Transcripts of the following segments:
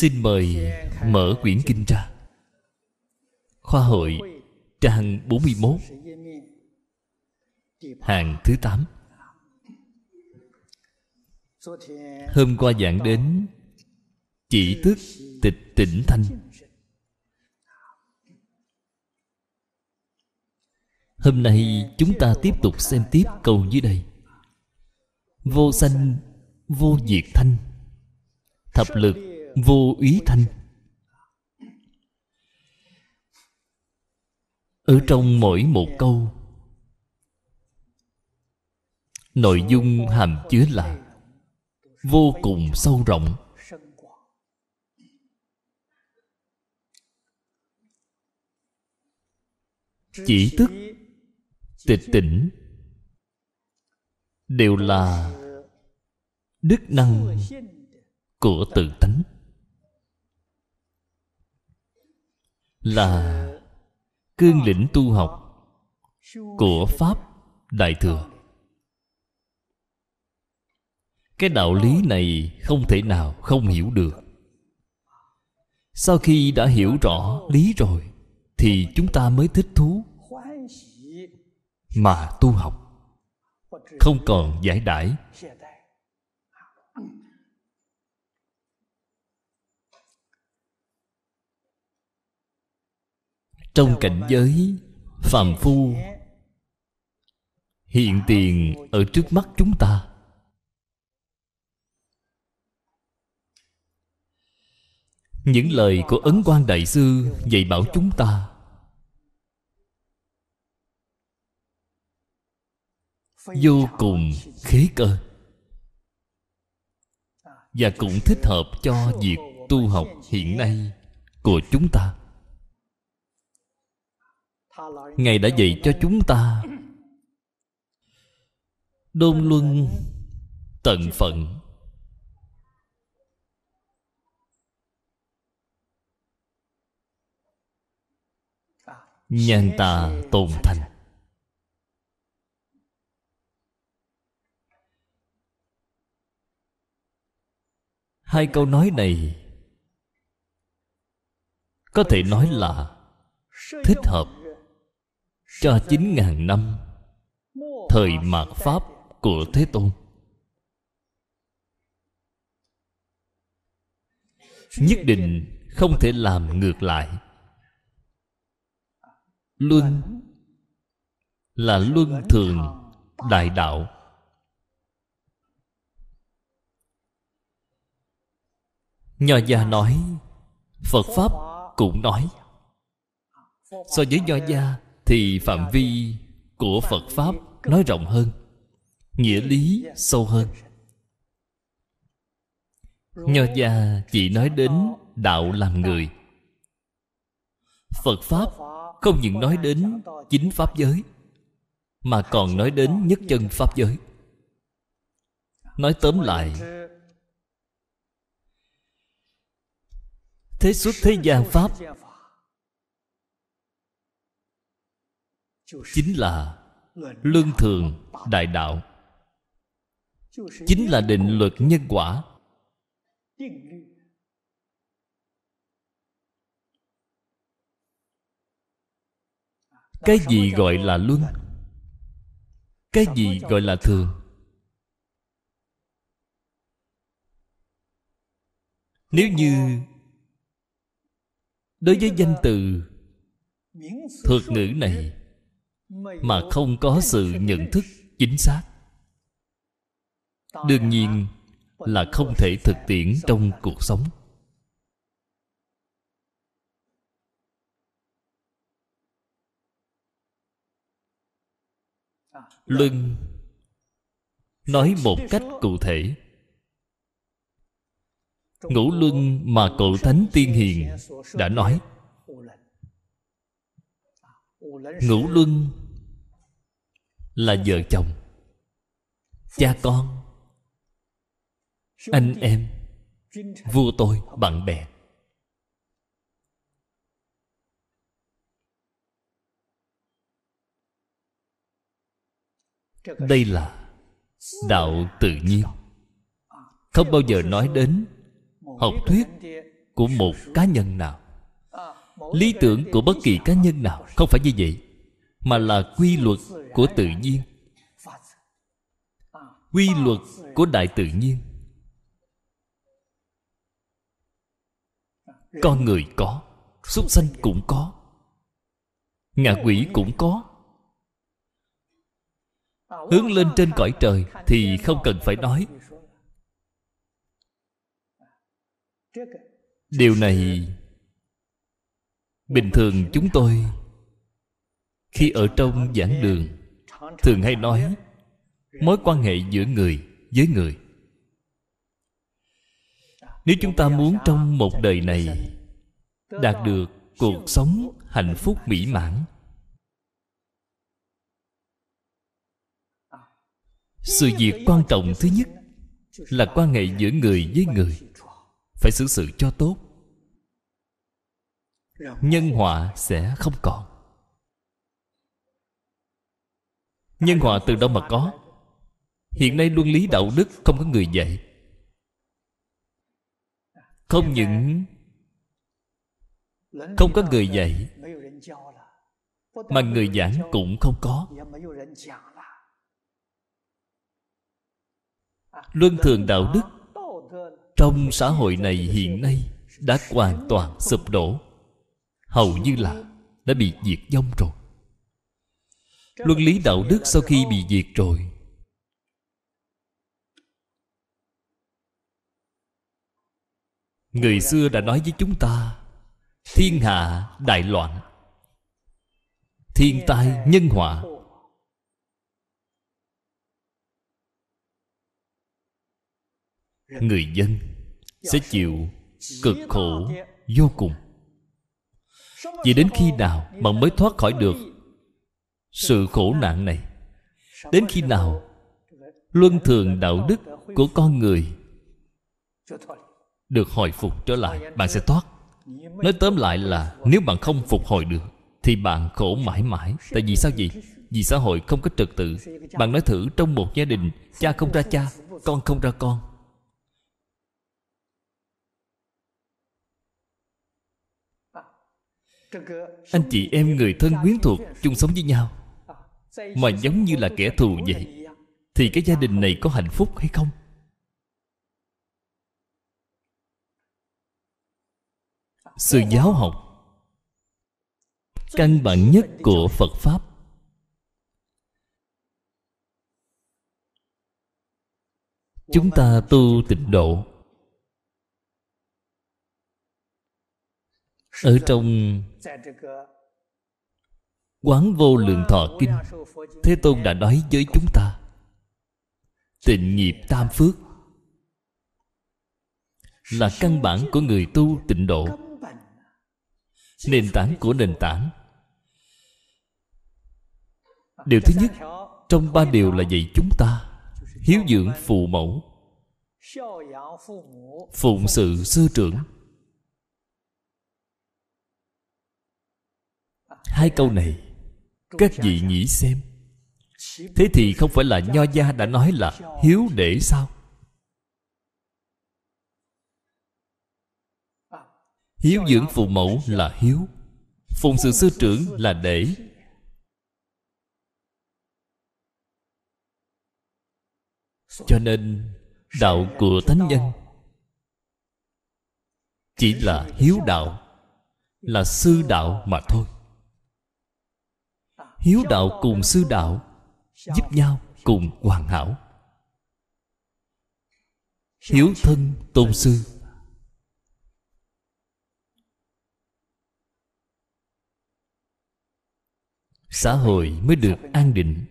Xin mời mở quyển kinh ra Khoa hội trang 41 Hàng thứ 8 Hôm qua giảng đến Chỉ tức tịch tỉnh thanh Hôm nay chúng ta tiếp tục xem tiếp câu dưới đây Vô sanh, vô diệt thanh Thập lực vô ý thanh ở trong mỗi một câu nội dung hàm chứa là vô cùng sâu rộng chỉ tức tịch tỉnh đều là đức năng của tự tánh là cương lĩnh tu học của pháp đại thừa cái đạo lý này không thể nào không hiểu được sau khi đã hiểu rõ lý rồi thì chúng ta mới thích thú mà tu học không còn giải đãi Trong cảnh giới phàm Phu Hiện tiền ở trước mắt chúng ta Những lời của Ấn Quang Đại Sư dạy bảo chúng ta Vô cùng khế cơ Và cũng thích hợp cho việc tu học hiện nay của chúng ta ngài đã dạy cho chúng ta đôn luân tận phận nhân ta tồn thành hai câu nói này có thể nói là thích hợp cho chín ngàn năm thời mạt pháp của thế tôn nhất định không thể làm ngược lại luân là luân thường đại đạo nho gia nói phật pháp cũng nói so với nho gia thì phạm vi của phật pháp nói rộng hơn nghĩa lý sâu hơn nho gia chỉ nói đến đạo làm người phật pháp không những nói đến chính pháp giới mà còn nói đến nhất chân pháp giới nói tóm lại thế xuất thế gian pháp chính là luân thường đại đạo chính là định luật nhân quả cái gì gọi là luân cái gì gọi là thường nếu như đối với danh từ thuật ngữ này mà không có sự nhận thức chính xác đương nhiên là không thể thực tiễn trong cuộc sống à, luân nói một cách cụ thể ngũ luân mà cậu thánh tiên hiền đã nói à, ngũ luân là vợ chồng cha con anh em vua tôi bạn bè đây là đạo tự nhiên không bao giờ nói đến học thuyết của một cá nhân nào lý tưởng của bất kỳ cá nhân nào không phải như vậy mà là quy luật của tự nhiên quy luật của đại tự nhiên con người có súc sanh cũng có ngạ quỷ cũng có hướng lên trên cõi trời thì không cần phải nói điều này bình thường chúng tôi khi ở trong giảng đường thường hay nói mối quan hệ giữa người với người nếu chúng ta muốn trong một đời này đạt được cuộc sống hạnh phúc mỹ mãn sự việc quan trọng thứ nhất là quan hệ giữa người với người phải xử sự cho tốt nhân họa sẽ không còn Nhân hòa từ đâu mà có Hiện nay luân lý đạo đức không có người dạy Không những Không có người dạy Mà người giảng cũng không có Luân thường đạo đức Trong xã hội này hiện nay Đã hoàn toàn sụp đổ Hầu như là Đã bị diệt vong rồi luân lý đạo đức sau khi bị diệt rồi người xưa đã nói với chúng ta thiên hạ đại loạn thiên tai nhân họa người dân sẽ chịu cực khổ vô cùng vì đến khi nào mà mới thoát khỏi được sự khổ nạn này đến khi nào luân thường đạo đức của con người được hồi phục trở lại bạn sẽ thoát nói tóm lại là nếu bạn không phục hồi được thì bạn khổ mãi mãi tại vì sao vậy vì xã hội không có trật tự bạn nói thử trong một gia đình cha không ra cha con không ra con anh chị em người thân quyến thuộc chung sống với nhau mà giống như là kẻ thù vậy thì cái gia đình này có hạnh phúc hay không sự giáo học căn bản nhất của phật pháp chúng ta tu tịnh độ ở trong Quán vô lượng thọ kinh Thế Tôn đã nói với chúng ta Tịnh nghiệp tam phước Là căn bản của người tu tịnh độ Nền tảng của nền tảng Điều thứ nhất Trong ba điều là dạy chúng ta Hiếu dưỡng phụ mẫu Phụng sự sư trưởng Hai câu này các vị nghĩ xem thế thì không phải là nho gia đã nói là hiếu để sao hiếu dưỡng phụ mẫu là hiếu phụng sự sư trưởng là để cho nên đạo của thánh nhân chỉ là hiếu đạo là sư đạo mà thôi hiếu đạo cùng sư đạo giúp nhau cùng hoàn hảo hiếu thân tôn sư xã hội mới được an định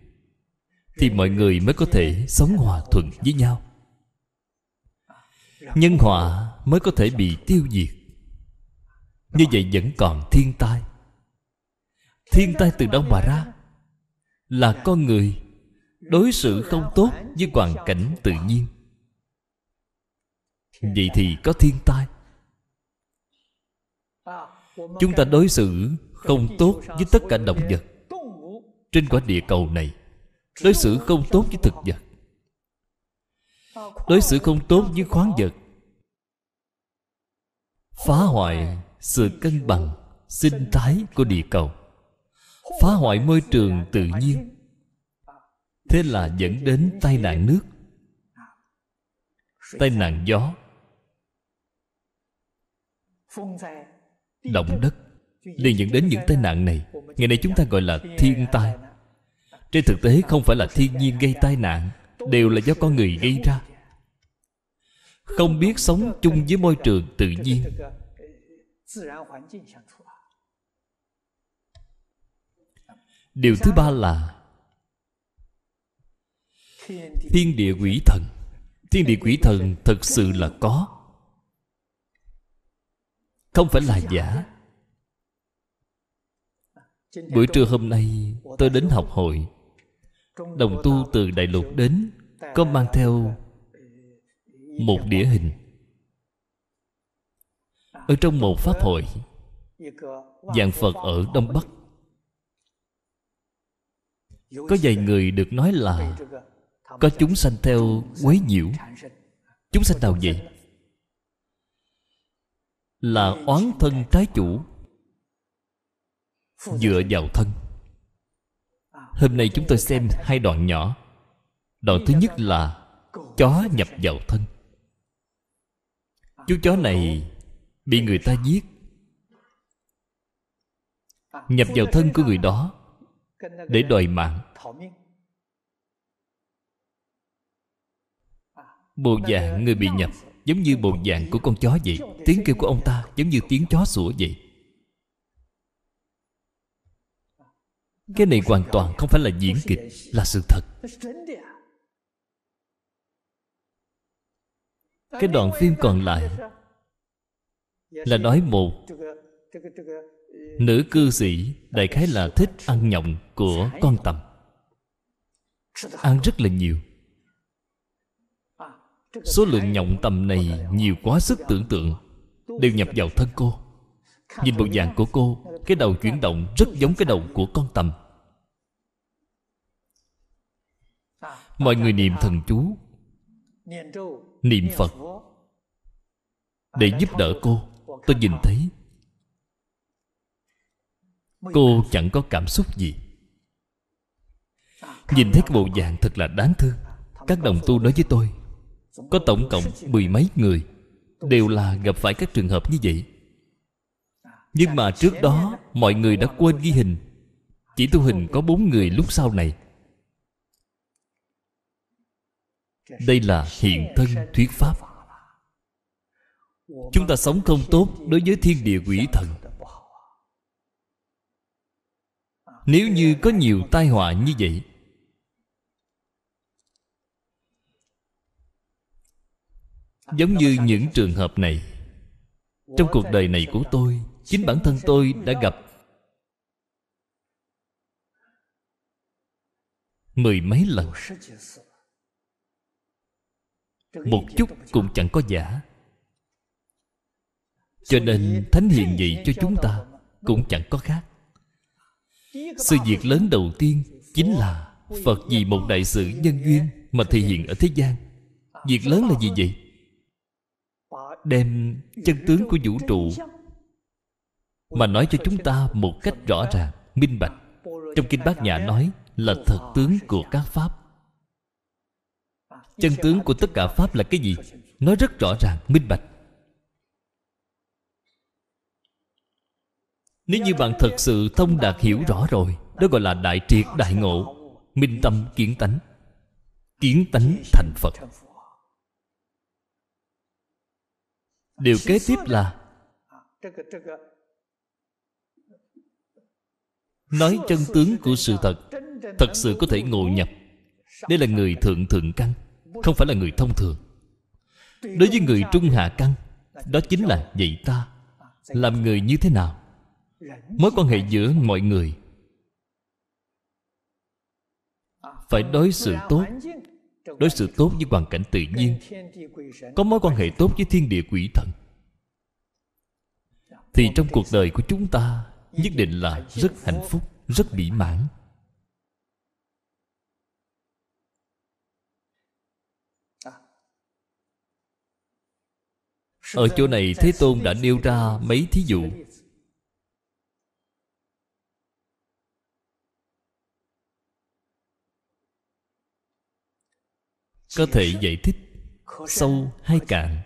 thì mọi người mới có thể sống hòa thuận với nhau nhân họa mới có thể bị tiêu diệt như vậy vẫn còn thiên tai thiên tai từ đâu mà ra là con người đối xử không tốt với hoàn cảnh tự nhiên vậy thì có thiên tai chúng ta đối xử không tốt với tất cả động vật trên quả địa cầu này đối xử không tốt với thực vật đối xử không tốt với khoáng vật phá hoại sự cân bằng sinh thái của địa cầu phá hoại môi trường tự nhiên thế là dẫn đến tai nạn nước tai nạn gió động đất liền dẫn đến những tai nạn này ngày nay chúng ta gọi là thiên tai trên thực tế không phải là thiên nhiên gây tai nạn đều là do con người gây ra không biết sống chung với môi trường tự nhiên điều thứ ba là thiên địa quỷ thần thiên địa quỷ thần thật sự là có không phải là giả Buổi trưa hôm nay tôi đến học hội Đồng tu từ Đại Lục đến Có mang theo Một đĩa hình Ở trong một pháp hội Dạng Phật ở Đông Bắc có vài người được nói là có chúng sanh theo quấy nhiễu chúng sanh nào vậy là oán thân trái chủ dựa vào thân hôm nay chúng tôi xem hai đoạn nhỏ đoạn thứ nhất là chó nhập vào thân chú chó này bị người ta giết nhập vào thân của người đó để đòi mạng à, bộ dạng ờ, người bị nhập giống như ờ, bộ dạng của con chó vậy tiếng kêu của ông ta giống như tiếng chó sủa vậy cái này hoàn toàn không phải là diễn kịch là sự thật à? cái ờ, đoạn phim còn lại dạ là nói một nữ cư sĩ đại khái là thích ăn nhộng của con tầm Ăn rất là nhiều Số lượng nhộng tầm này nhiều quá sức tưởng tượng Đều nhập vào thân cô Nhìn bộ dạng của cô Cái đầu chuyển động rất giống cái đầu của con tầm Mọi người niệm thần chú Niệm Phật Để giúp đỡ cô Tôi nhìn thấy Cô chẳng có cảm xúc gì Nhìn thấy cái bộ dạng thật là đáng thương Các đồng tu nói với tôi Có tổng cộng mười mấy người Đều là gặp phải các trường hợp như vậy Nhưng mà trước đó Mọi người đã quên ghi hình Chỉ tu hình có bốn người lúc sau này Đây là hiện thân thuyết pháp Chúng ta sống không tốt đối với thiên địa quỷ thần Nếu như có nhiều tai họa như vậy giống như những trường hợp này trong cuộc đời này của tôi chính bản thân tôi đã gặp mười mấy lần một chút cũng chẳng có giả cho nên thánh hiền gì cho chúng ta cũng chẳng có khác sự việc lớn đầu tiên chính là phật vì một đại sự nhân duyên mà thể hiện ở thế gian việc lớn là gì vậy đem chân tướng của vũ trụ mà nói cho chúng ta một cách rõ ràng minh bạch trong kinh bát nhã nói là thật tướng của các pháp chân tướng của tất cả pháp là cái gì nói rất rõ ràng minh bạch nếu như bạn thật sự thông đạt hiểu rõ rồi đó gọi là đại triệt đại ngộ minh tâm kiến tánh kiến tánh thành phật điều kế tiếp là nói chân tướng của sự thật thật sự có thể ngộ nhập đây là người thượng thượng căn không phải là người thông thường đối với người trung hạ căn đó chính là dạy ta làm người như thế nào mối quan hệ giữa mọi người phải đối xử tốt đối xử tốt với hoàn cảnh tự nhiên có mối quan hệ tốt với thiên địa quỷ thần thì trong cuộc đời của chúng ta nhất định là rất hạnh phúc rất mỹ mãn ở chỗ này thế tôn đã nêu ra mấy thí dụ có thể giải thích sâu hay cạn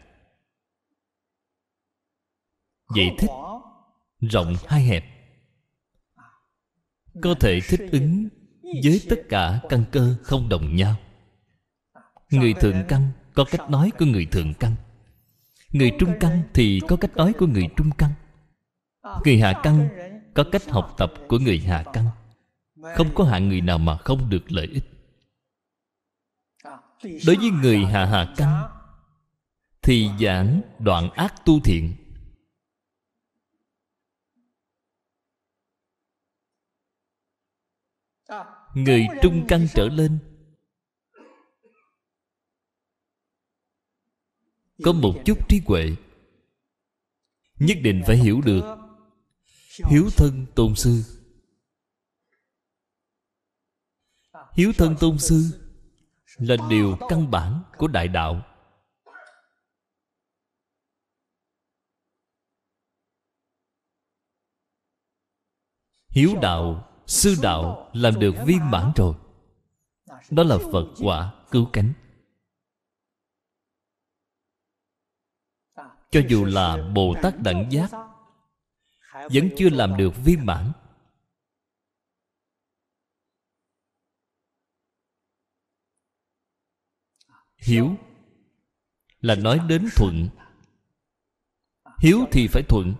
giải thích rộng hay hẹp có thể thích ứng với tất cả căn cơ không đồng nhau người thượng căn có cách nói của người thượng căn người trung căn thì có cách nói của người trung căn người hạ căn có cách học tập của người hạ căn không có hạng người nào mà không được lợi ích Đối với người hạ hạ căn Thì giảng đoạn ác tu thiện Người trung căn trở lên Có một chút trí huệ Nhất định phải hiểu được Hiếu thân tôn sư Hiếu thân tôn sư là điều căn bản của đại đạo hiếu đạo sư đạo làm được viên mãn rồi đó là phật quả cứu cánh cho dù là bồ tát đẳng giác vẫn chưa làm được viên mãn hiếu là nói đến thuận hiếu thì phải thuận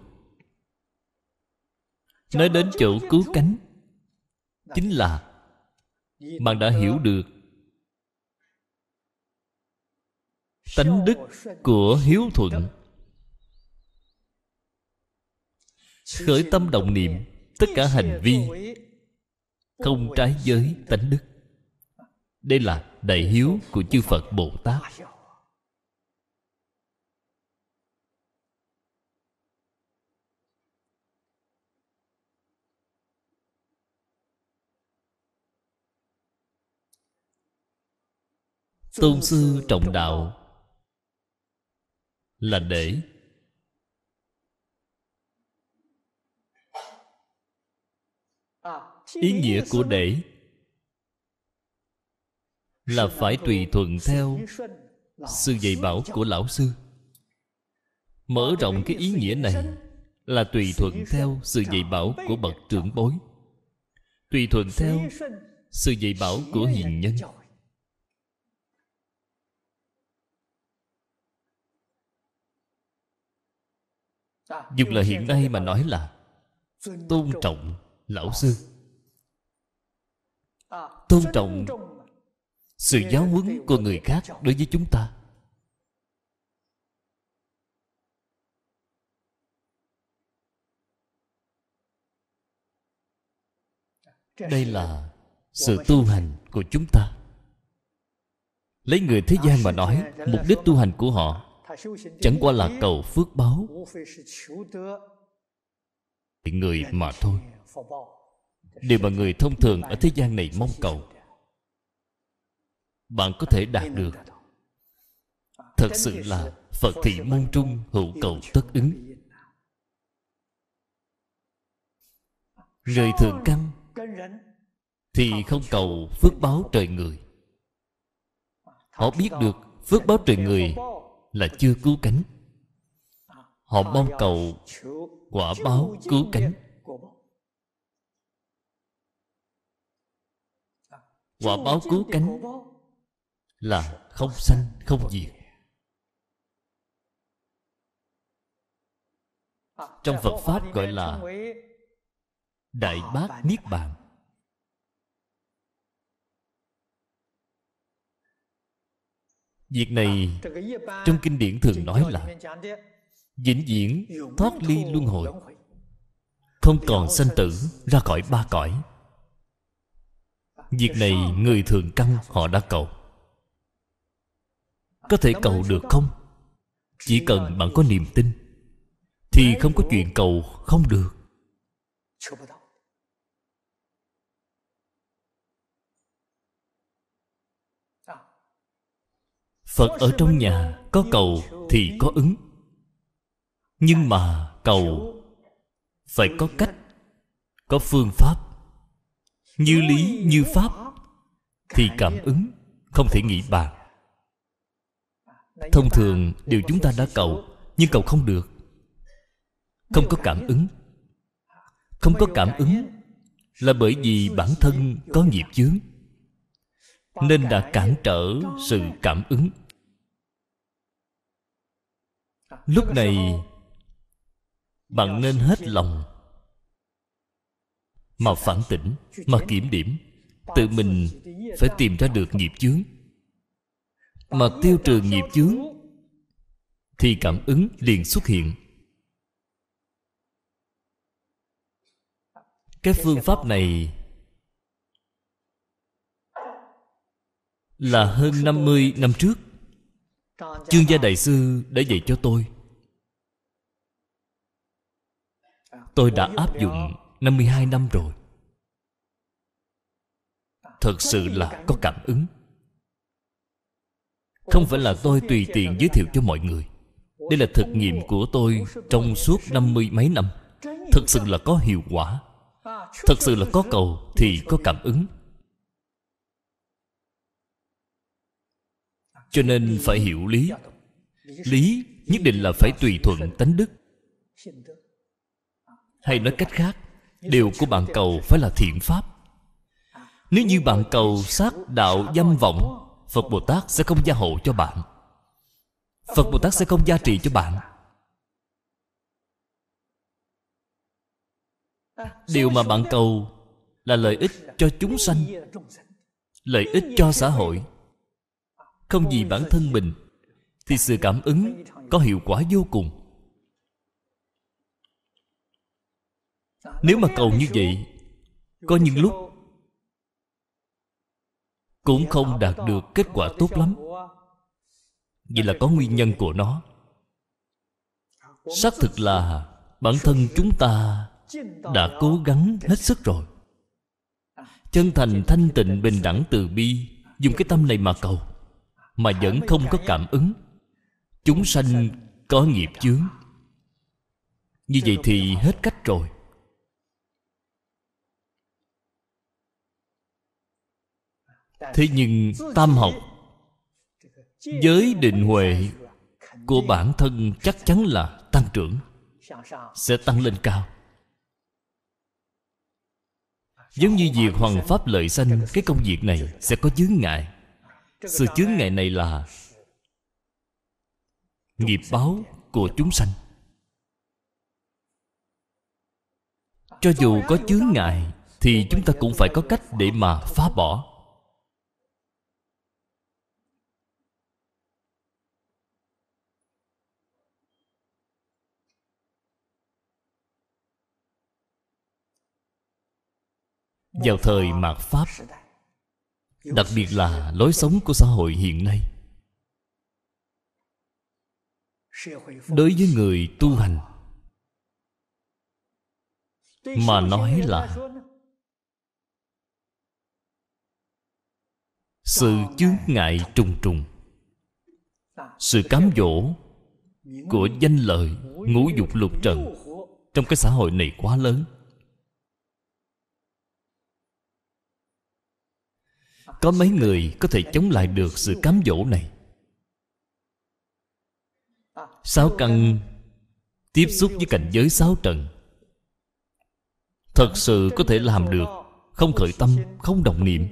nói đến chỗ cứu cánh chính là bạn đã hiểu được tánh đức của hiếu thuận khởi tâm động niệm tất cả hành vi không trái với tánh đức đây là đại hiếu của chư phật bồ tát tôn sư trọng đạo là để ý nghĩa của để là phải tùy thuận theo sự dạy bảo của lão sư mở rộng cái ý nghĩa này là tùy thuận theo sự dạy bảo của bậc trưởng bối tùy thuận theo sự dạy bảo của hiền nhân dùng là hiện nay mà nói là tôn trọng lão sư tôn trọng sự giáo huấn của người khác đối với chúng ta đây là sự tu hành của chúng ta lấy người thế gian mà nói mục đích tu hành của họ chẳng qua là cầu phước báo người mà thôi điều mà người thông thường ở thế gian này mong cầu bạn có thể đạt được thật sự là phật thị môn trung hữu cầu tất ứng rời thượng căn thì không cầu phước báo trời người họ biết được phước báo trời người là chưa cứu cánh à, họ mong cầu quả báo cứu cánh quả báo cứu cánh là không sanh không diệt trong phật pháp gọi là đại bác niết bàn việc này trong kinh điển thường nói là vĩnh viễn thoát ly luân hồi không còn sanh tử ra khỏi ba cõi việc này người thường căn họ đã cầu có thể cầu được không chỉ cần bạn có niềm tin thì không có chuyện cầu không được phật ở trong nhà có cầu thì có ứng nhưng mà cầu phải có cách có phương pháp như lý như pháp thì cảm ứng không thể nghĩ bàn thông thường điều chúng ta đã cầu nhưng cầu không được không có cảm ứng không có cảm ứng là bởi vì bản thân có nghiệp chướng nên đã cản trở sự cảm ứng lúc này bạn nên hết lòng mà phản tỉnh mà kiểm điểm tự mình phải tìm ra được nghiệp chướng mà tiêu trừ nghiệp chướng thì cảm ứng liền xuất hiện cái phương pháp này là hơn 50 năm trước Chương gia đại sư đã dạy cho tôi Tôi đã áp dụng 52 năm rồi Thật sự là có cảm ứng không phải là tôi tùy tiện giới thiệu cho mọi người Đây là thực nghiệm của tôi Trong suốt năm mươi mấy năm Thật sự là có hiệu quả Thật sự là có cầu Thì có cảm ứng Cho nên phải hiểu lý Lý nhất định là phải tùy thuận tánh đức Hay nói cách khác Điều của bạn cầu phải là thiện pháp Nếu như bạn cầu sát đạo dâm vọng Phật Bồ Tát sẽ không gia hộ cho bạn Phật Bồ Tát sẽ không gia trị cho bạn Điều mà bạn cầu Là lợi ích cho chúng sanh Lợi ích cho xã hội Không vì bản thân mình Thì sự cảm ứng có hiệu quả vô cùng Nếu mà cầu như vậy Có những lúc cũng không đạt được kết quả tốt lắm vì là có nguyên nhân của nó Xác thực là Bản thân chúng ta Đã cố gắng hết sức rồi Chân thành thanh tịnh bình đẳng từ bi Dùng cái tâm này mà cầu Mà vẫn không có cảm ứng Chúng sanh có nghiệp chướng Như vậy thì hết cách rồi thế nhưng tam học giới định huệ của bản thân chắc chắn là tăng trưởng sẽ tăng lên cao giống như việc hoàn pháp lợi sanh cái công việc này sẽ có chướng ngại sự chướng ngại này là nghiệp báo của chúng sanh cho dù có chướng ngại thì chúng ta cũng phải có cách để mà phá bỏ vào thời mạt pháp đặc biệt là lối sống của xã hội hiện nay đối với người tu hành mà nói là sự chướng ngại trùng trùng sự cám dỗ của danh lợi ngũ dục lục trần trong cái xã hội này quá lớn Có mấy người có thể chống lại được sự cám dỗ này Sáu căn Tiếp xúc với cảnh giới sáu trần Thật sự có thể làm được Không khởi tâm, không đồng niệm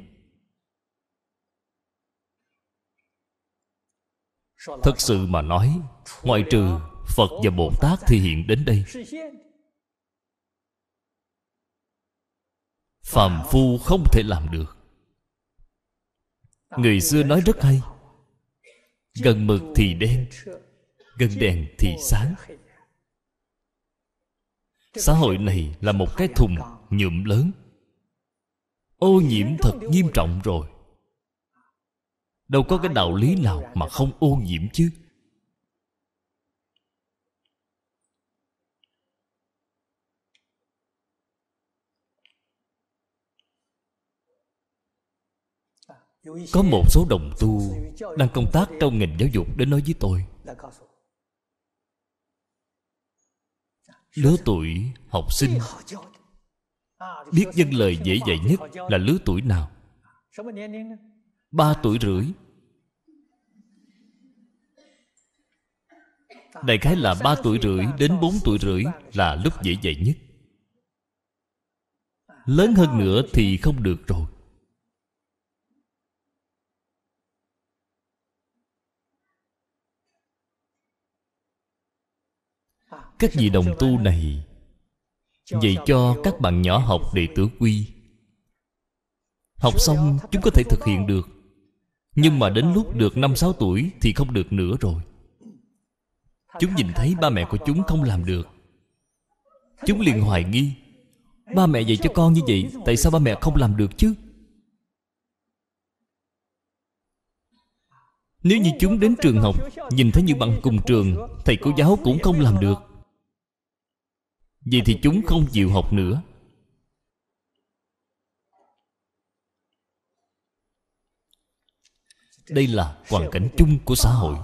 Thật sự mà nói Ngoại trừ Phật và Bồ Tát thì hiện đến đây Phàm phu không thể làm được Người xưa nói rất hay Gần mực thì đen Gần đèn thì sáng Xã hội này là một cái thùng nhuộm lớn Ô nhiễm thật nghiêm trọng rồi Đâu có cái đạo lý nào mà không ô nhiễm chứ có một số đồng tu đang công tác trong ngành giáo dục đến nói với tôi lứa tuổi học sinh biết dân lời dễ dạy nhất là lứa tuổi nào ba tuổi rưỡi đại khái là ba tuổi rưỡi đến bốn tuổi rưỡi là lúc dễ dạy nhất lớn hơn nữa thì không được rồi các vị đồng tu này dạy cho các bạn nhỏ học đệ tử quy học xong chúng có thể thực hiện được nhưng mà đến lúc được năm sáu tuổi thì không được nữa rồi chúng nhìn thấy ba mẹ của chúng không làm được chúng liền hoài nghi ba mẹ dạy cho con như vậy tại sao ba mẹ không làm được chứ Nếu như chúng đến trường học Nhìn thấy những bạn cùng trường Thầy cô giáo cũng không làm được Vậy thì chúng không chịu học nữa Đây là hoàn cảnh chung của xã hội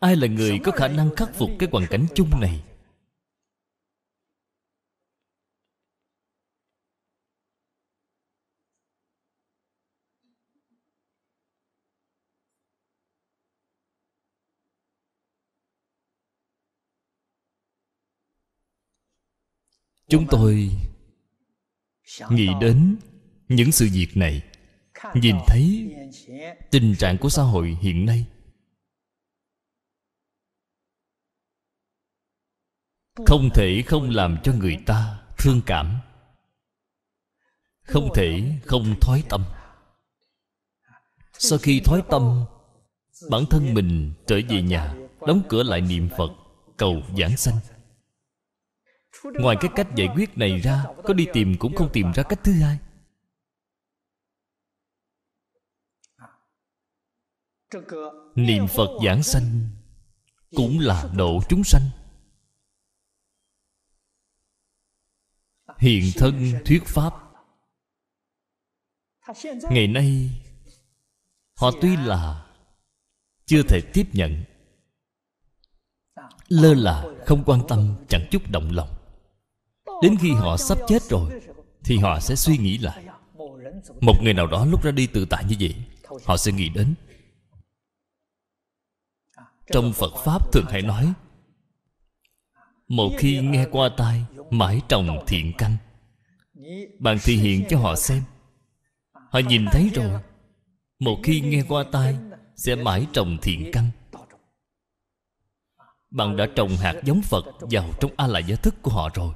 Ai là người có khả năng khắc phục cái hoàn cảnh chung này chúng tôi nghĩ đến những sự việc này nhìn thấy tình trạng của xã hội hiện nay không thể không làm cho người ta thương cảm không thể không thoái tâm sau khi thoái tâm bản thân mình trở về nhà đóng cửa lại niệm phật cầu giảng sanh Ngoài cái cách giải quyết này ra Có đi tìm cũng không tìm ra cách thứ hai Niệm Phật giảng sanh Cũng là độ chúng sanh Hiện thân thuyết Pháp Ngày nay Họ tuy là Chưa thể tiếp nhận Lơ là không quan tâm Chẳng chút động lòng Đến khi họ sắp chết rồi Thì họ sẽ suy nghĩ lại Một người nào đó lúc ra đi tự tại như vậy Họ sẽ nghĩ đến Trong Phật Pháp thường hay nói Một khi nghe qua tai Mãi trồng thiện căn Bạn thể hiện cho họ xem Họ nhìn thấy rồi Một khi nghe qua tai Sẽ mãi trồng thiện căn Bạn đã trồng hạt giống Phật Vào trong A-la-giá thức của họ rồi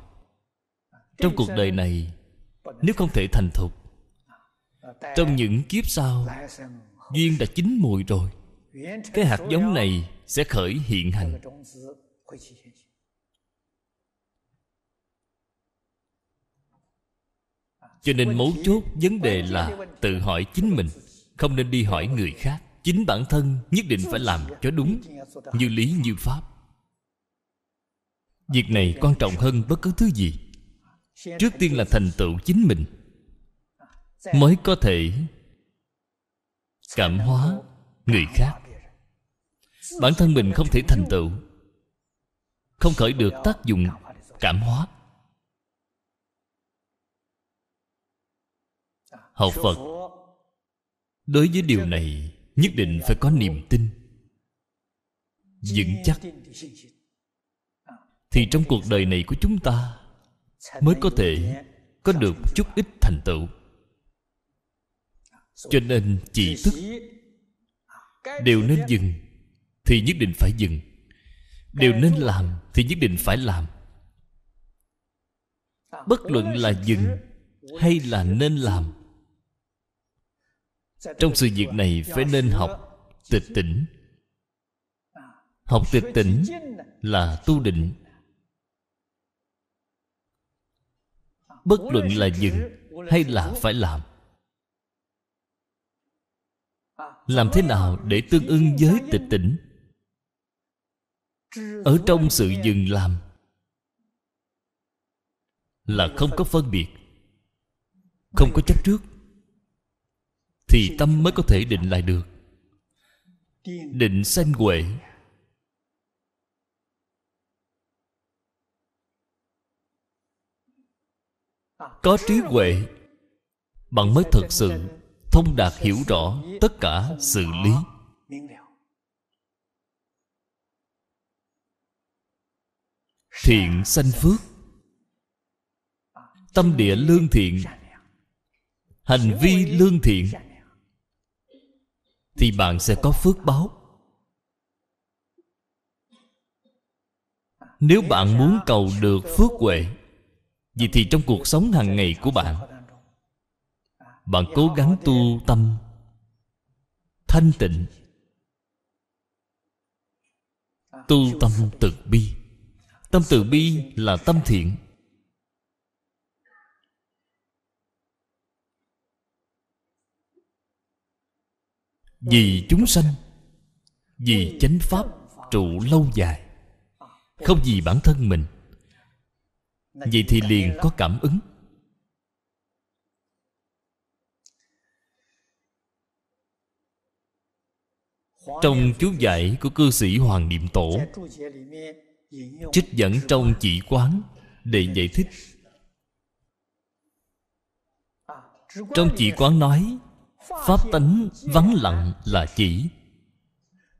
trong cuộc đời này nếu không thể thành thục trong những kiếp sau duyên đã chín mùi rồi cái hạt giống này sẽ khởi hiện hành cho nên mấu chốt vấn đề là tự hỏi chính mình không nên đi hỏi người khác chính bản thân nhất định phải làm cho đúng như lý như pháp việc này quan trọng hơn bất cứ thứ gì trước tiên là thành tựu chính mình mới có thể cảm hóa người khác bản thân mình không thể thành tựu không khởi được tác dụng cảm hóa học phật đối với điều này nhất định phải có niềm tin vững chắc thì trong cuộc đời này của chúng ta mới có thể có được chút ít thành tựu cho nên chỉ thức đều nên dừng thì nhất định phải dừng đều nên làm thì nhất định phải làm bất luận là dừng hay là nên làm trong sự việc này phải nên học tịch tỉnh học tịch tỉnh là tu định bất luận là dừng hay là phải làm làm thế nào để tương ưng với tịch tỉnh ở trong sự dừng làm là không có phân biệt không có chấp trước thì tâm mới có thể định lại được định sanh huệ có trí huệ bạn mới thực sự thông đạt hiểu rõ tất cả sự lý thiện sanh phước tâm địa lương thiện hành vi lương thiện thì bạn sẽ có phước báo nếu bạn muốn cầu được phước huệ vì thì trong cuộc sống hàng ngày của bạn Bạn cố gắng tu tâm Thanh tịnh Tu tâm từ bi Tâm từ bi là tâm thiện Vì chúng sanh Vì chánh pháp trụ lâu dài Không vì bản thân mình vậy thì liền có cảm ứng trong chú giải của cư sĩ hoàng niệm tổ trích dẫn trong chỉ quán để giải thích à, trong chỉ quán nói pháp tánh vắng lặng là chỉ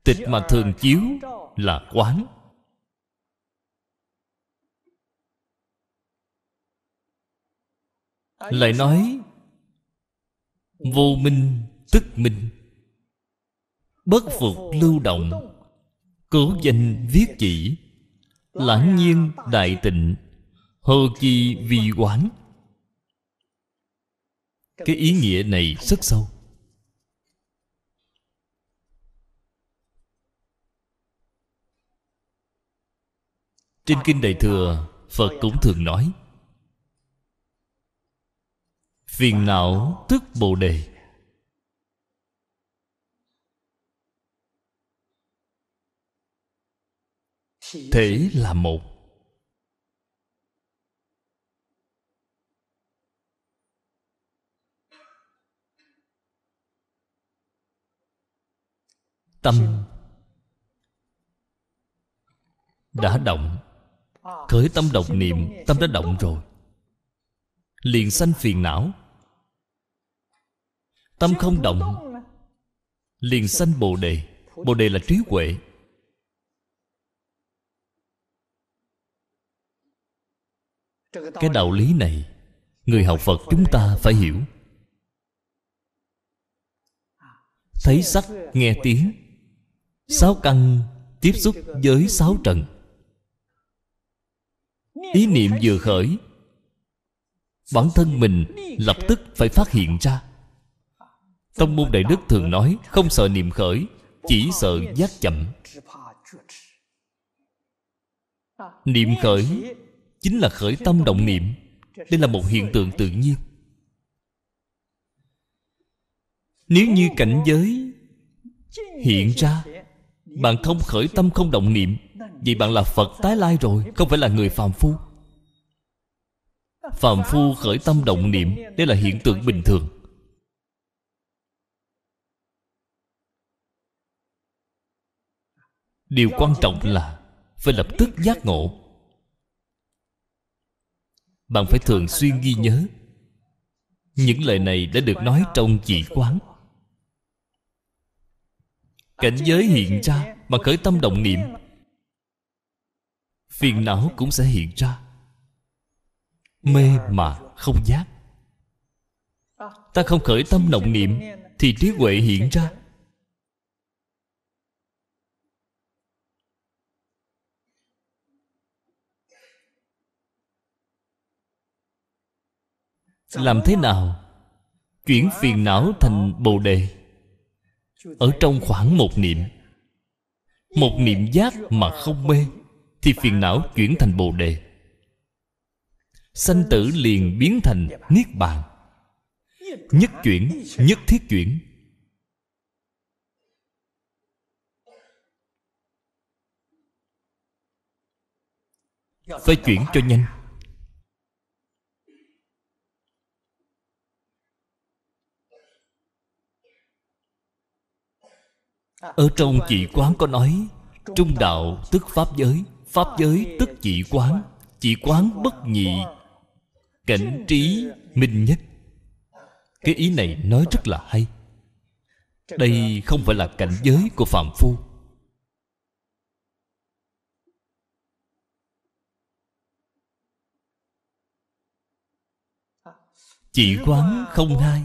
tịch mà thường chiếu là quán lại nói vô minh tức minh bất phục lưu động cố danh viết chỉ lãng nhiên đại tịnh hồ chi vi quán cái ý nghĩa này rất sâu trên kinh đại thừa phật cũng thường nói phiền não tức bồ đề thể là một tâm đã động khởi tâm động niệm tâm đã động rồi liền sanh phiền não Tâm không động Liền sanh Bồ Đề Bồ Đề là trí huệ Cái đạo lý này Người học Phật chúng ta phải hiểu Thấy sắc, nghe tiếng Sáu căn tiếp xúc với sáu trần Ý niệm vừa khởi Bản thân mình lập tức phải phát hiện ra Tông môn Đại Đức thường nói Không sợ niệm khởi Chỉ sợ giác chậm Niệm khởi Chính là khởi tâm động niệm Đây là một hiện tượng tự nhiên Nếu như cảnh giới Hiện ra Bạn không khởi tâm không động niệm Vậy bạn là Phật tái lai rồi Không phải là người phàm phu Phàm phu khởi tâm động niệm Đây là hiện tượng bình thường Điều quan trọng là Phải lập tức giác ngộ Bạn phải thường xuyên ghi nhớ Những lời này đã được nói trong dị quán Cảnh giới hiện ra Mà khởi tâm động niệm Phiền não cũng sẽ hiện ra Mê mà không giác Ta không khởi tâm động niệm Thì trí huệ hiện ra làm thế nào chuyển phiền não thành bồ đề ở trong khoảng một niệm một niệm giác mà không mê thì phiền não chuyển thành bồ đề sanh tử liền biến thành niết bàn nhất chuyển nhất thiết chuyển phải chuyển cho nhanh Ở trong chỉ quán có nói Trung đạo tức Pháp giới Pháp giới tức chỉ quán Chỉ quán bất nhị Cảnh trí minh nhất Cái ý này nói rất là hay Đây không phải là cảnh giới của Phạm Phu Chỉ quán không hai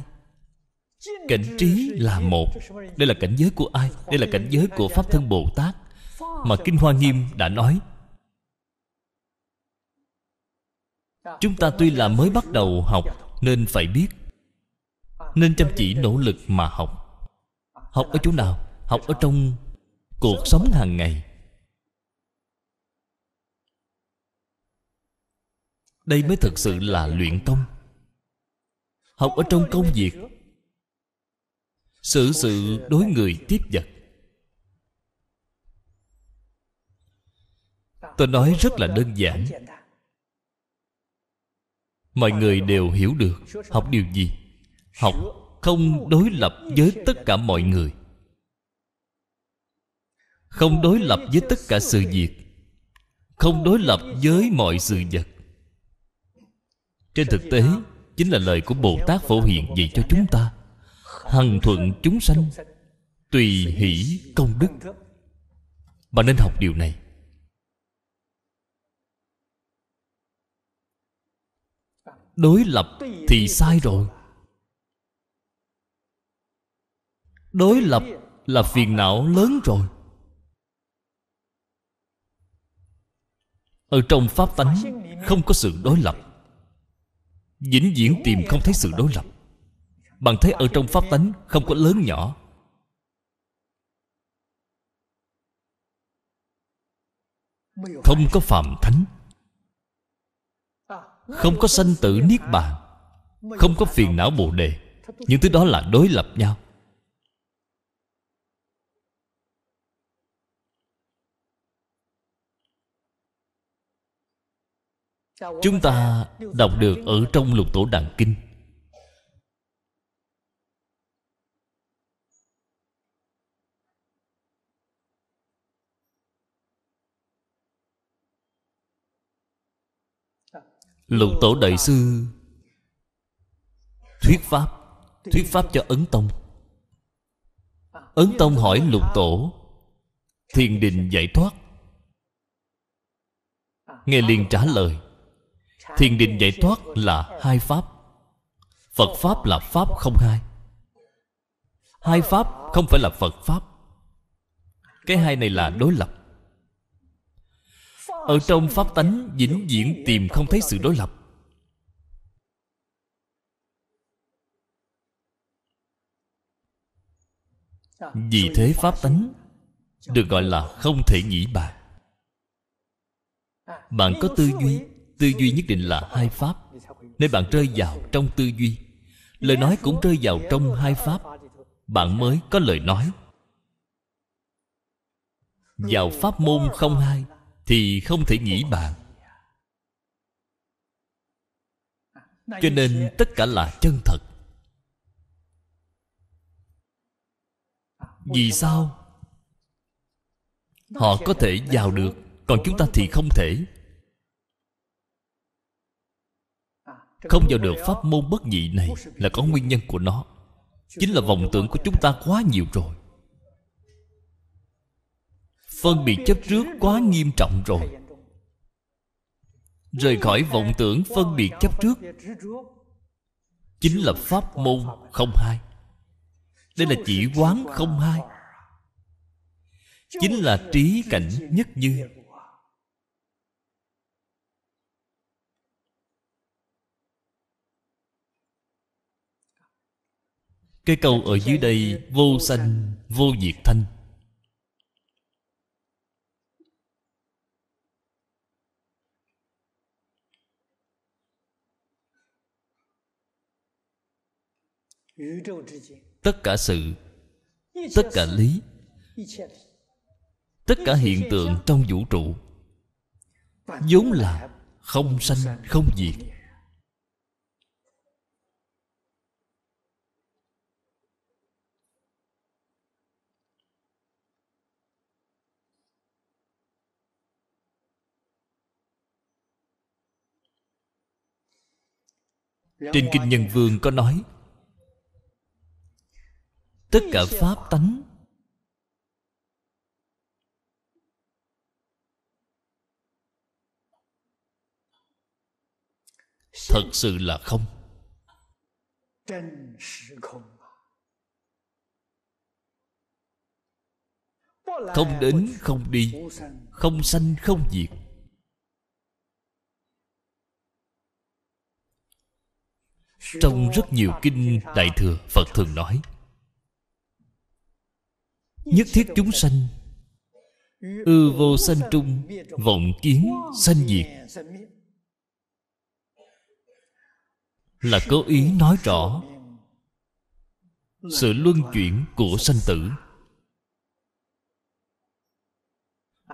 Cảnh trí là một Đây là cảnh giới của ai? Đây là cảnh giới của Pháp Thân Bồ Tát Mà Kinh Hoa Nghiêm đã nói Chúng ta tuy là mới bắt đầu học Nên phải biết Nên chăm chỉ nỗ lực mà học Học ở chỗ nào? Học ở trong cuộc sống hàng ngày Đây mới thực sự là luyện công Học ở trong công việc sự sự đối người tiếp vật tôi nói rất là đơn giản mọi người đều hiểu được học điều gì học không đối lập với tất cả mọi người không đối lập với tất cả sự việc không đối lập với mọi sự vật trên thực tế chính là lời của bồ tát phổ hiện dạy cho chúng ta hằng thuận chúng sanh tùy hỷ công đức bạn nên học điều này đối lập thì sai rồi đối lập là phiền não lớn rồi ở trong pháp tánh không có sự đối lập vĩnh viễn tìm không thấy sự đối lập bằng thế ở trong pháp tánh không có lớn nhỏ Không có phạm thánh Không có sanh tử niết bàn Không có phiền não bồ đề Những thứ đó là đối lập nhau Chúng ta đọc được ở trong lục tổ đàn kinh lục tổ đại sư thuyết pháp thuyết pháp cho ấn tông ấn tông hỏi lục tổ thiền định giải thoát nghe liền trả lời thiền định giải thoát là hai pháp phật pháp là pháp không hai hai pháp không phải là phật pháp cái hai này là đối lập ở trong pháp tánh vĩnh viễn tìm không thấy sự đối lập vì thế pháp tánh được gọi là không thể nghĩ bàn bạn có tư duy tư duy nhất định là hai pháp nên bạn rơi vào trong tư duy lời nói cũng rơi vào trong hai pháp bạn mới có lời nói vào pháp môn không hai thì không thể nghĩ bàn cho nên tất cả là chân thật vì sao họ có thể vào được còn chúng ta thì không thể không vào được pháp môn bất nhị này là có nguyên nhân của nó chính là vọng tưởng của chúng ta quá nhiều rồi Phân biệt chấp trước quá nghiêm trọng rồi Rời khỏi vọng tưởng phân biệt chấp trước Chính là pháp môn không hai Đây là chỉ quán không hai Chính là trí cảnh nhất như Cái câu ở dưới đây Vô sanh, vô diệt thanh tất cả sự tất cả lý tất cả hiện tượng trong vũ trụ vốn là không sanh không diệt trên kinh nhân vương có nói tất cả pháp tánh thật sự là không không đến không đi không sanh không diệt trong rất nhiều kinh đại thừa phật thường nói nhất thiết chúng sanh ư vô sanh trung vọng kiến sanh diệt là cố ý nói rõ sự luân chuyển của sanh tử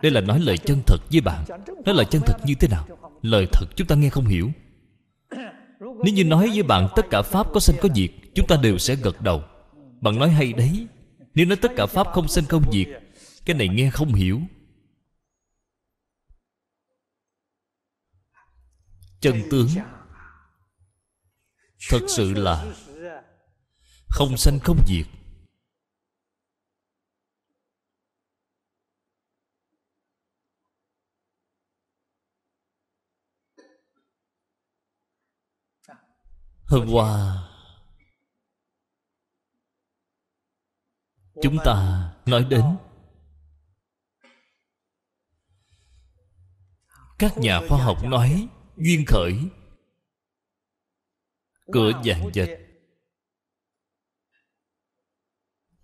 đây là nói lời chân thật với bạn nói lời chân thật như thế nào lời thật chúng ta nghe không hiểu nếu như nói với bạn tất cả pháp có sanh có diệt chúng ta đều sẽ gật đầu bạn nói hay đấy nếu nói tất cả Pháp không sinh không diệt Cái này nghe không hiểu Chân tướng Thật sự là Không sanh không diệt Hôm qua chúng ta nói đến các nhà khoa học nói duyên khởi cửa vàng dệt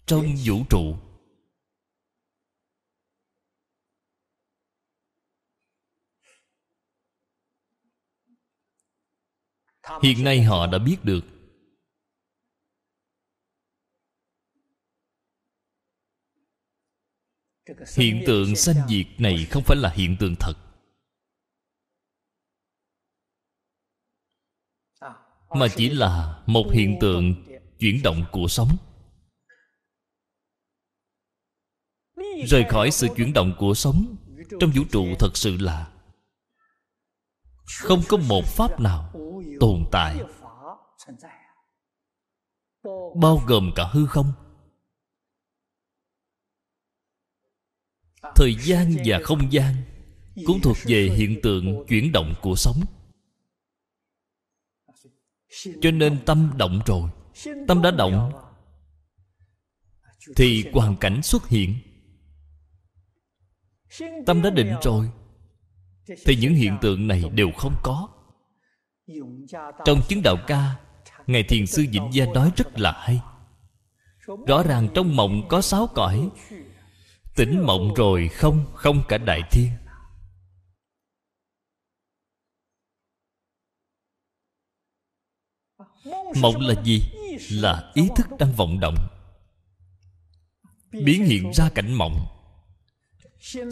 trong vũ trụ hiện nay họ đã biết được hiện tượng sanh diệt này không phải là hiện tượng thật mà chỉ là một hiện tượng chuyển động của sống rời khỏi sự chuyển động của sống trong vũ trụ thật sự là không có một pháp nào tồn tại bao gồm cả hư không thời gian và không gian cũng thuộc về hiện tượng chuyển động của sống cho nên tâm động rồi tâm đã động thì hoàn cảnh xuất hiện tâm đã định rồi thì những hiện tượng này đều không có trong chứng đạo ca ngài thiền sư vĩnh gia nói rất là hay rõ ràng trong mộng có sáu cõi Tỉnh mộng rồi không Không cả đại thiên Mộng là gì? Là ý thức đang vọng động Biến hiện ra cảnh mộng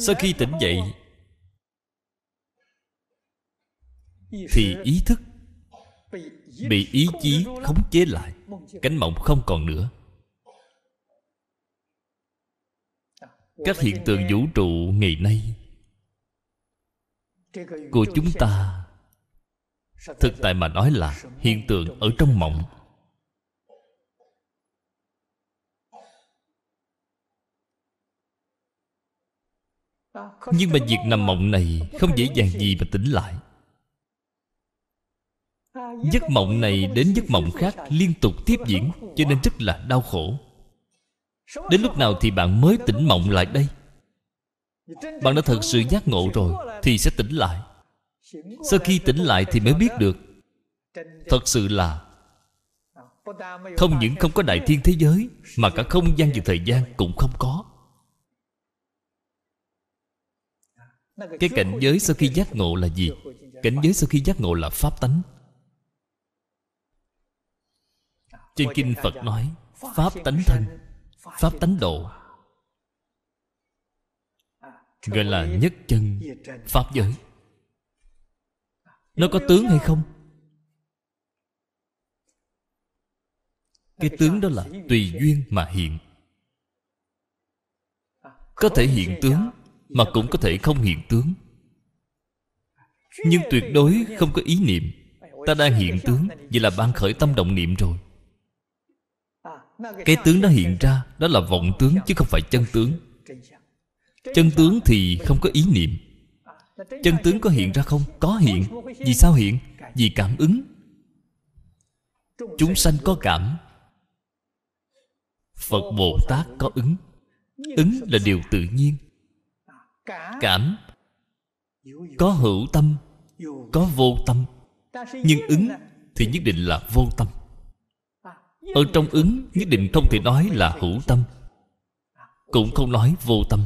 Sau khi tỉnh dậy Thì ý thức Bị ý chí khống chế lại Cánh mộng không còn nữa các hiện tượng vũ trụ ngày nay của chúng ta thực tại mà nói là hiện tượng ở trong mộng nhưng mà việc nằm mộng này không dễ dàng gì mà tỉnh lại giấc mộng này đến giấc mộng khác liên tục tiếp diễn cho nên rất là đau khổ Đến lúc nào thì bạn mới tỉnh mộng lại đây Bạn đã thật sự giác ngộ rồi Thì sẽ tỉnh lại Sau khi tỉnh lại thì mới biết được Thật sự là Không những không có đại thiên thế giới Mà cả không gian và thời gian cũng không có Cái cảnh giới sau khi giác ngộ là gì? Cảnh giới sau khi giác ngộ là Pháp tánh Trên Kinh Phật nói Pháp tánh thân Pháp tánh độ Gọi là nhất chân Pháp giới Nó có tướng hay không? Cái tướng đó là tùy duyên mà hiện Có thể hiện tướng Mà cũng có thể không hiện tướng Nhưng tuyệt đối không có ý niệm Ta đang hiện tướng Vậy là ban khởi tâm động niệm rồi cái tướng đó hiện ra Đó là vọng tướng chứ không phải chân tướng Chân tướng thì không có ý niệm Chân tướng có hiện ra không? Có hiện Vì sao hiện? Vì cảm ứng Chúng sanh có cảm Phật Bồ Tát có ứng Ứng là điều tự nhiên Cảm Có hữu tâm Có vô tâm Nhưng ứng thì nhất định là vô tâm ở trong ứng nhất định không thể nói là hữu tâm Cũng không nói vô tâm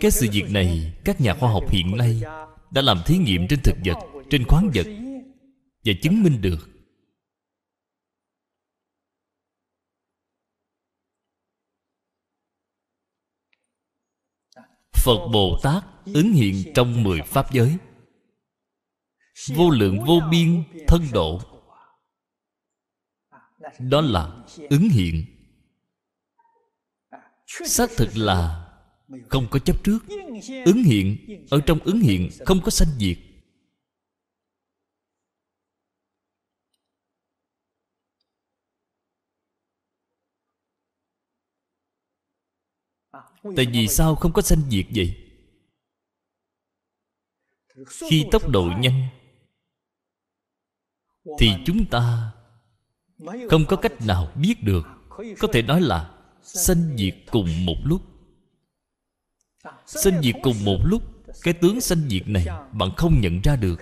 Cái sự việc này Các nhà khoa học hiện nay Đã làm thí nghiệm trên thực vật Trên khoáng vật Và chứng minh được Phật Bồ Tát ứng hiện trong mười Pháp giới Vô lượng vô biên thân độ đó là ứng hiện xác thực là không có chấp trước ứng hiện ở trong ứng hiện không có sanh diệt tại vì sao không có sanh diệt vậy khi tốc độ nhanh thì chúng ta không có cách nào biết được có thể nói là sinh diệt cùng một lúc sinh diệt cùng một lúc cái tướng sinh diệt này bạn không nhận ra được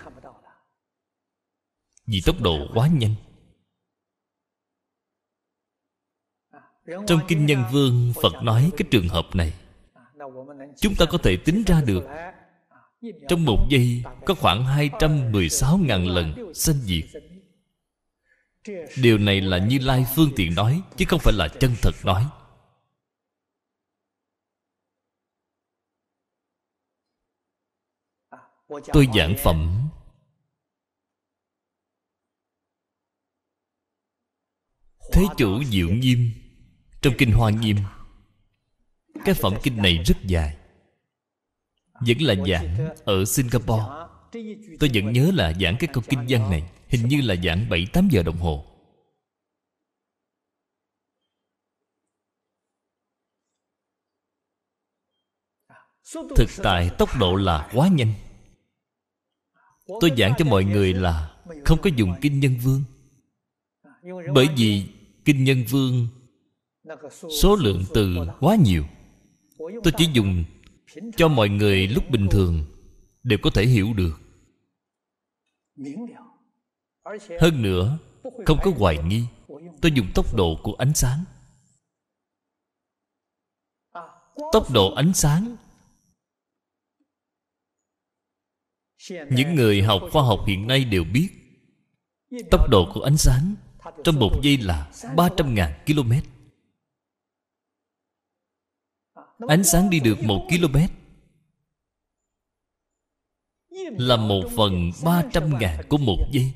vì tốc độ quá nhanh trong kinh nhân vương phật nói cái trường hợp này chúng ta có thể tính ra được trong một giây có khoảng 216.000 lần sinh diệt điều này là như lai phương tiện nói chứ không phải là chân thật nói tôi giảng phẩm thế chủ diệu nghiêm trong kinh hoa nghiêm cái phẩm kinh này rất dài vẫn là giảng ở singapore tôi vẫn nhớ là giảng cái câu kinh văn này Hình như là giảng 7-8 giờ đồng hồ Thực tại tốc độ là quá nhanh Tôi giảng cho mọi người là Không có dùng Kinh Nhân Vương Bởi vì Kinh Nhân Vương Số lượng từ quá nhiều Tôi chỉ dùng Cho mọi người lúc bình thường Đều có thể hiểu được hơn nữa không có hoài nghi tôi dùng tốc độ của ánh sáng tốc độ ánh sáng những người học khoa học hiện nay đều biết tốc độ của ánh sáng trong một giây là 300.000 km ánh sáng đi được một km là một phần 300.000 của một giây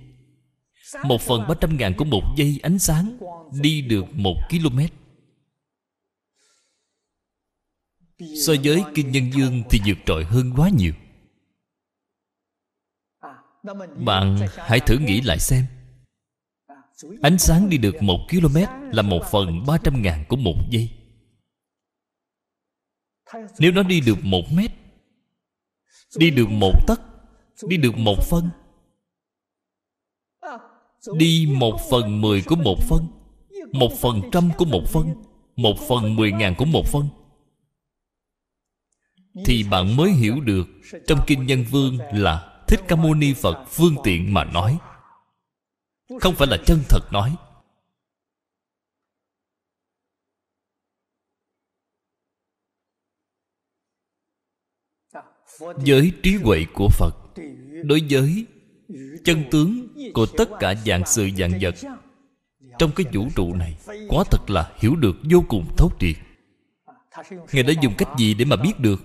một phần ba trăm ngàn của một giây ánh sáng Đi được một km So với Kinh Nhân Dương thì vượt trội hơn quá nhiều Bạn hãy thử nghĩ lại xem Ánh sáng đi được một km là một phần ba trăm ngàn của một giây Nếu nó đi được một mét Đi được một tấc Đi được một phân Đi một phần mười của một phân Một phần trăm của một phân Một phần mười ngàn của một phân Thì bạn mới hiểu được Trong Kinh Nhân Vương là Thích Ca Mâu Ni Phật phương tiện mà nói Không phải là chân thật nói Với trí huệ của Phật Đối với chân tướng của tất cả dạng sự dạng vật trong cái vũ trụ này quá thật là hiểu được vô cùng thấu triệt ngài đã dùng cách gì để mà biết được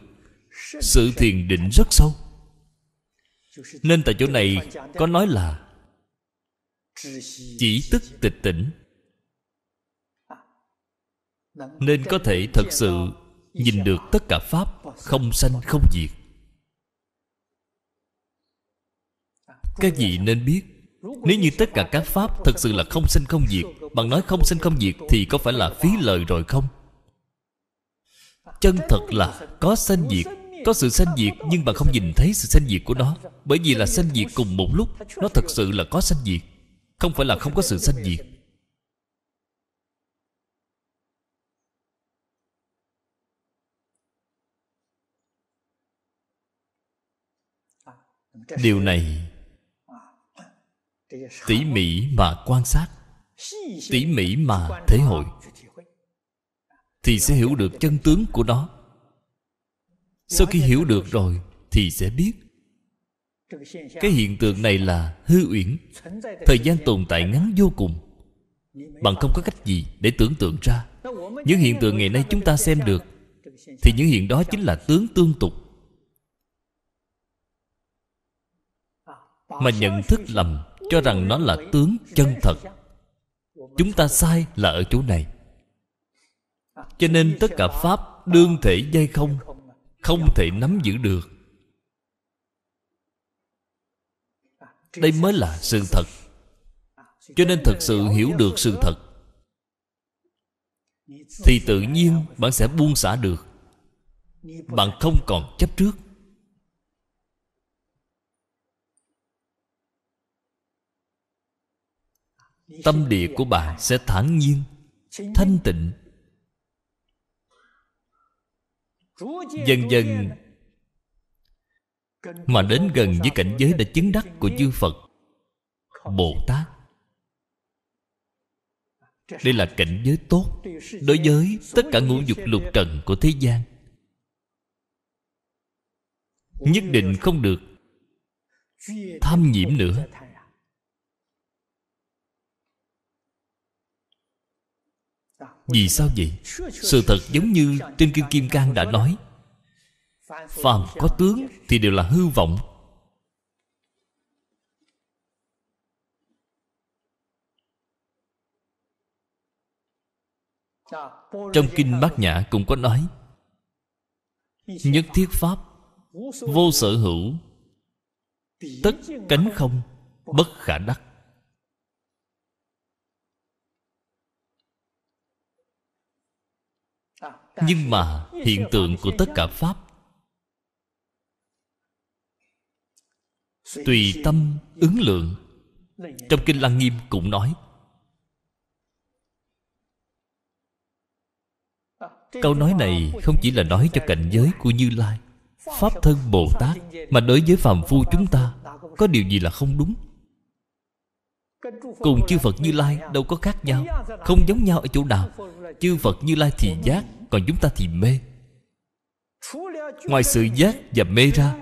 sự thiền định rất sâu nên tại chỗ này có nói là chỉ tức tịch tỉnh nên có thể thật sự nhìn được tất cả pháp không sanh không diệt các vị nên biết nếu như tất cả các pháp thật sự là không sinh không diệt Bằng nói không sinh không diệt thì có phải là phí lời rồi không? Chân thật là có sanh diệt Có sự sanh diệt nhưng bạn không nhìn thấy sự sanh diệt của nó Bởi vì là sanh diệt cùng một lúc Nó thật sự là có sanh diệt Không phải là không có sự sanh diệt Điều này tỉ mỉ mà quan sát tỉ mỉ mà thể hội thì sẽ hiểu được chân tướng của nó sau khi hiểu được rồi thì sẽ biết cái hiện tượng này là hư uyển thời gian tồn tại ngắn vô cùng bạn không có cách gì để tưởng tượng ra những hiện tượng ngày nay chúng ta xem được thì những hiện đó chính là tướng tương tục mà nhận thức lầm cho rằng nó là tướng chân thật chúng ta sai là ở chỗ này cho nên tất cả pháp đương thể dây không không thể nắm giữ được đây mới là sự thật cho nên thật sự hiểu được sự thật thì tự nhiên bạn sẽ buông xả được bạn không còn chấp trước tâm địa của bạn sẽ thản nhiên thanh tịnh dần dần mà đến gần với cảnh giới đã chứng đắc của chư phật bồ tát đây là cảnh giới tốt đối với tất cả ngũ dục lục trần của thế gian nhất định không được tham nhiễm nữa Vì sao vậy? Sự thật giống như trên Kinh Kim Cang đã nói Phàm có tướng thì đều là hư vọng Trong Kinh Bát Nhã cũng có nói Nhất thiết Pháp Vô sở hữu Tất cánh không Bất khả đắc Nhưng mà hiện tượng của tất cả Pháp Tùy tâm ứng lượng Trong Kinh Lăng Nghiêm cũng nói Câu nói này không chỉ là nói cho cảnh giới của Như Lai Pháp thân Bồ Tát Mà đối với phàm phu chúng ta Có điều gì là không đúng Cùng chư Phật Như Lai đâu có khác nhau Không giống nhau ở chỗ nào Chư Phật Như Lai thì giác còn chúng ta thì mê ngoài sự giác và mê ra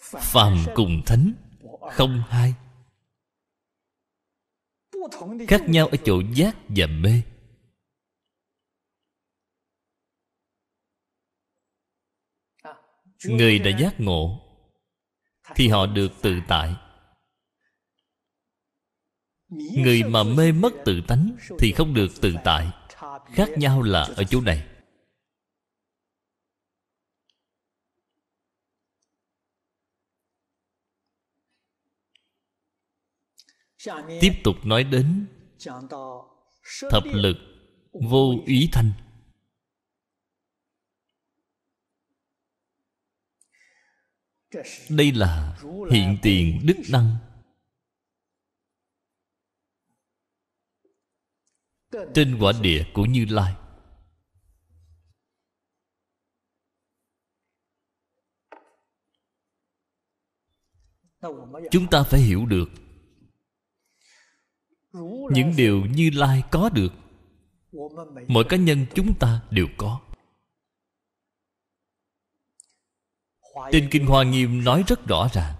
phàm cùng thánh không hai khác nhau ở chỗ giác và mê người đã giác ngộ thì họ được tự tại Người mà mê mất tự tánh Thì không được tự tại Khác nhau là ở chỗ này Tiếp tục nói đến Thập lực Vô ý thanh Đây là hiện tiền đức năng Trên quả địa của Như Lai Chúng ta phải hiểu được Những điều Như Lai có được Mỗi cá nhân chúng ta đều có Trên Kinh Hoa Nghiêm nói rất rõ ràng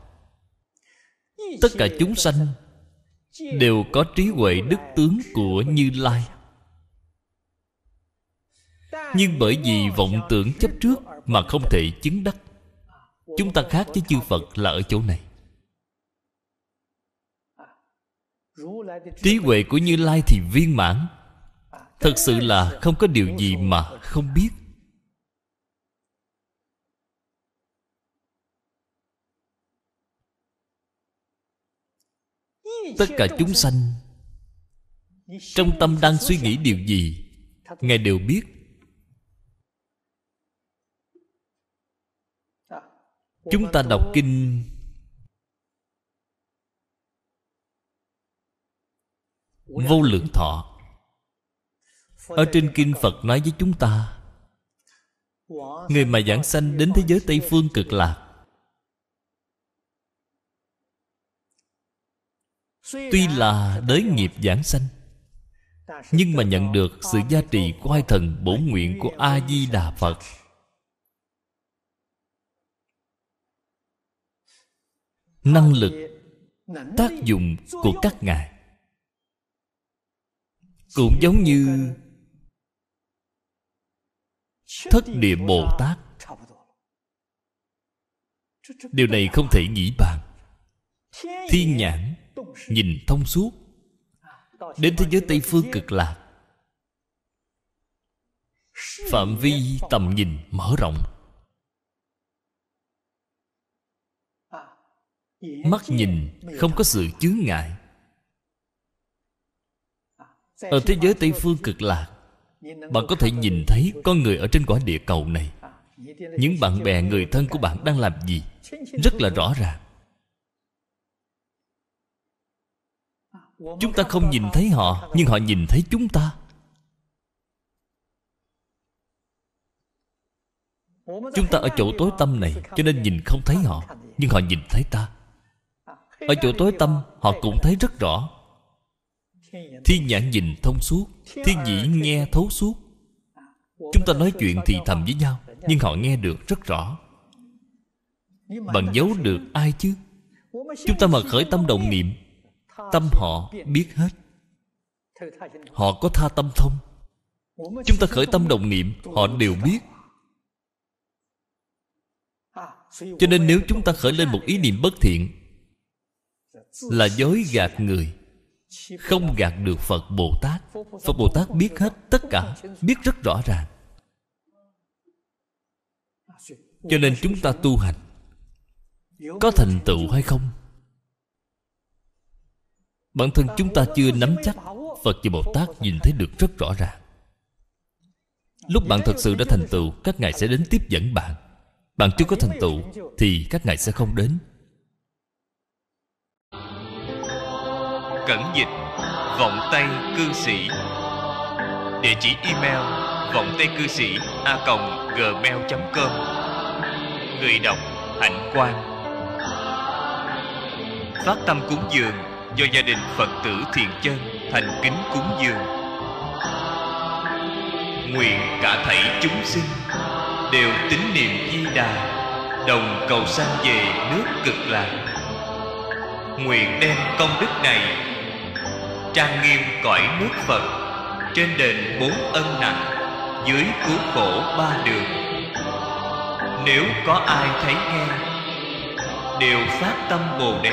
Tất cả chúng sanh đều có trí huệ đức tướng của như lai nhưng bởi vì vọng tưởng chấp trước mà không thể chứng đắc chúng ta khác với chư phật là ở chỗ này trí huệ của như lai thì viên mãn thật sự là không có điều gì mà không biết tất cả chúng sanh trong tâm đang suy nghĩ điều gì ngài đều biết chúng ta đọc kinh vô lượng thọ ở trên kinh phật nói với chúng ta người mà giảng sanh đến thế giới tây phương cực lạc Tuy là đới nghiệp giảng sanh Nhưng mà nhận được sự gia trì quai thần bổ nguyện của A-di-đà Phật Năng lực Tác dụng của các ngài Cũng giống như Thất địa Bồ Tát Điều này không thể nghĩ bàn Thiên nhãn nhìn thông suốt đến thế giới tây phương cực lạc phạm vi tầm nhìn mở rộng mắt nhìn không có sự chướng ngại ở thế giới tây phương cực lạc bạn có thể nhìn thấy con người ở trên quả địa cầu này những bạn bè người thân của bạn đang làm gì rất là rõ ràng Chúng ta không nhìn thấy họ Nhưng họ nhìn thấy chúng ta Chúng ta ở chỗ tối tâm này Cho nên nhìn không thấy họ Nhưng họ nhìn thấy ta Ở chỗ tối tâm họ cũng thấy rất rõ Thiên nhãn nhìn thông suốt Thiên nhĩ nghe thấu suốt Chúng ta nói chuyện thì thầm với nhau Nhưng họ nghe được rất rõ Bạn giấu được ai chứ Chúng ta mà khởi tâm đồng niệm tâm họ biết hết họ có tha tâm thông chúng ta khởi tâm đồng niệm họ đều biết cho nên nếu chúng ta khởi lên một ý niệm bất thiện là dối gạt người không gạt được phật bồ tát phật bồ tát biết hết tất cả biết rất rõ ràng cho nên chúng ta tu hành có thành tựu hay không Bản thân chúng ta chưa nắm chắc Phật và Bồ Tát nhìn thấy được rất rõ ràng Lúc bạn thật sự đã thành tựu Các ngài sẽ đến tiếp dẫn bạn Bạn chưa có thành tựu Thì các ngài sẽ không đến Cẩn dịch Vọng tay cư sĩ Địa chỉ email Vọng tay cư sĩ A cộng gmail.com Người đọc Hạnh quan. Phát tâm cúng dường do gia đình Phật tử Thiền Chân thành kính cúng dường. Nguyện cả thảy chúng sinh đều tín niệm Di Đà, đồng cầu sanh về nước cực lạc. Nguyện đem công đức này trang nghiêm cõi nước Phật trên đền bốn ân nặng dưới cứu khổ ba đường. Nếu có ai thấy nghe đều phát tâm Bồ đề